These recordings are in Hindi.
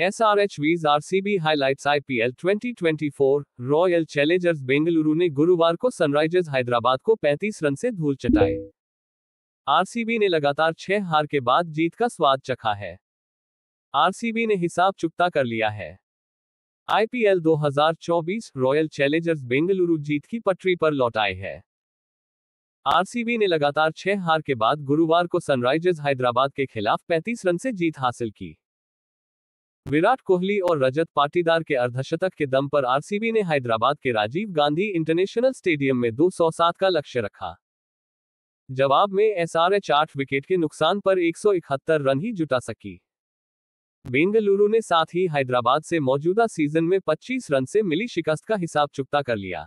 एसआरएचवीज RCB highlights IPL 2024 Royal Challengers Bengaluru ने गुरुवार को सनराइजर्स हैदराबाद को 35 रन से धूल चटाए आरसीबी ने लगातार छह हार के बाद जीत का स्वाद चखा है आरसीबी ने हिसाब चुकता कर लिया है आईपीएल 2024 रॉयल चैलेंजर्स बेंगलुरु जीत की पटरी पर लौट आए हैं आरसीबी ने लगातार छह हार के बाद गुरुवार को सनराइजर्स हैदराबाद के खिलाफ 35 रन से जीत हासिल की विराट कोहली और रजत पाटीदार के अर्धशतक के दम पर आरसीबी ने हैदराबाद के राजीव गांधी इंटरनेशनल स्टेडियम में 207 का लक्ष्य रखा जवाब में एसआरएच आठ विकेट के नुकसान पर एक रन ही जुटा सकी बेंगलुरु ने साथ ही हैदराबाद से मौजूदा सीजन में 25 रन से मिली शिकस्त का हिसाब चुकता कर लिया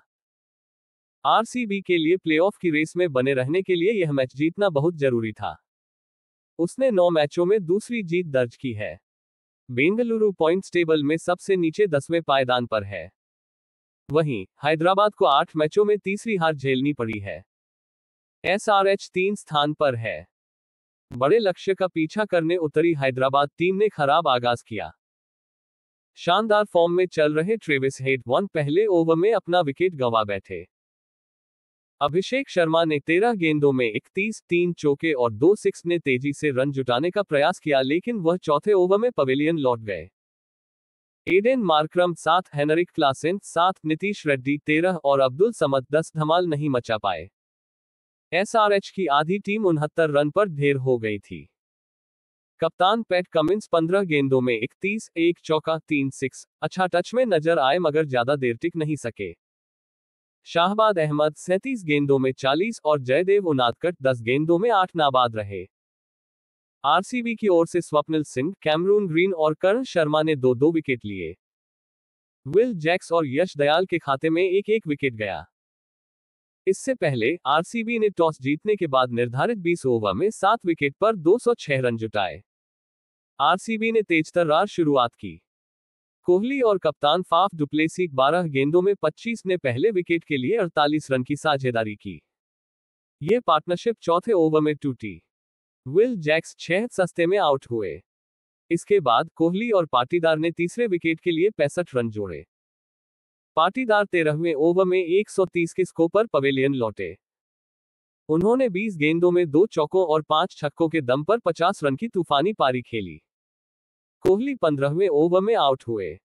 आरसीबी के लिए प्लेऑफ की रेस में बने रहने के लिए यह मैच जीतना बहुत जरूरी था उसने नौ मैचों में दूसरी जीत दर्ज की है बेंगलुरु पॉइंट्स टेबल में सबसे नीचे दसवें पायदान पर है वहीं हैदराबाद को आठ मैचों में तीसरी हार झेलनी पड़ी है एस आर एच तीन स्थान पर है बड़े लक्ष्य का पीछा करने उतरी हैदराबाद टीम ने खराब आगाज किया शानदार फॉर्म में चल रहे ट्रेविस हेड वन पहले ओवर में अपना विकेट गंवा बैठे अभिषेक शर्मा ने तेरह गेंदों में इकतीस तीन चौके और दो सिक्स ने तेजी से रन जुटाने का प्रयास किया लेकिन वह चौथे ओवर में पवेलियन लौट गए एडेन मार्क्रम सात हेनरिक क्लासेन सात नीतीश रेड्डी तेरह और अब्दुल समद दस धमाल नहीं मचा पाए एसआरएच की आधी टीम उनहत्तर रन पर ढेर हो गई थी कप्तान पैट कमिंस पंद्रह गेंदों में इकतीस एक चौका तीन सिक्स अच्छा टच में नजर आए मगर ज्यादा देर टिक नहीं सके शाहबाद अहमद सैंतीस गेंदों में 40 और जयदेव उनादकट 10 गेंदों में आठ नाबाद रहे आरसीबी की ओर से स्वप्निल सिंह कैमरून ग्रीन और कर्ण शर्मा ने दो दो विकेट लिए विल जैक्स और यश दयाल के खाते में एक एक विकेट गया इससे पहले आरसीबी ने टॉस जीतने के बाद निर्धारित 20 ओवर में सात विकेट पर 206 रन जुटाए आरसीबी ने तेज तर्रार शुरुआत की कोहली और कप्तान फाफ डुप्लेसी 12 गेंदों में 25 ने पहले विकेट के लिए 48 रन की साझेदारी की यह पार्टनरशिप चौथे ओवर में टूटी विल जैक्स छह सस्ते में आउट हुए इसके बाद कोहली और पाटीदार ने तीसरे विकेट के लिए पैंसठ रन जोड़े पाटीदार तेरहवें ओवर में 130 के स्कोर पर पवेलियन लौटे उन्होंने 20 गेंदों में दो चौकों और पांच छक्कों के दम पर 50 रन की तूफानी पारी खेली कोहली पंद्रहवें ओवर में आउट हुए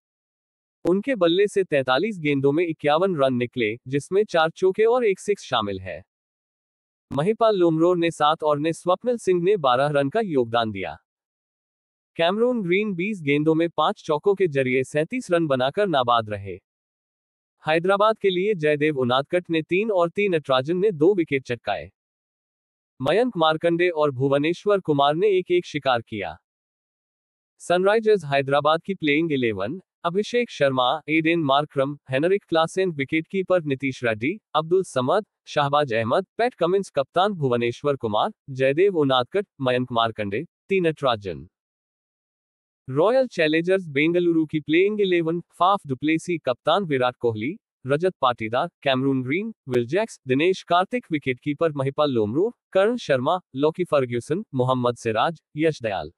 उनके बल्ले से 43 गेंदों में इक्यावन रन निकले जिसमें चार चौके और एक सिक्स शामिल है महिपाल लोमरोर ने सात और ने स्वप्निल सिंह ने 12 रन का योगदान दिया कैमरून ग्रीन 20 गेंदों में पांच चौकों के जरिए 37 रन बनाकर नाबाद रहे हैदराबाद के लिए जयदेव उनादकट ने तीन और तीन नटराजन ने दो विकेट चटकाए मयंक मार्कंडे और भुवनेश्वर कुमार ने एक एक शिकार किया सनराइजर्स हैदराबाद की playing eleven Abhishek Sharma Aiden Markram Heinrich Klaasen wicketkeeper Nitish Reddy Abdul Samad Shahbaz Ahmed Pat Cummins कप्तान भुवनेश्वर कुमार जयदेव उनादकट मयंक मार्कंडे तीन नटराजन रॉयल चैलेंजर्स बेंगलुरु की प्लेइंग इलेवन फाफ डुप्लेसी कप्तान Virat Kohli Rajat Patidar Cameron Green Will Jacks Dinesh Karthik wicketkeeper Mahipal Lomror Karn Sharma Lockie Ferguson Mohammed Siraj Yash Dayal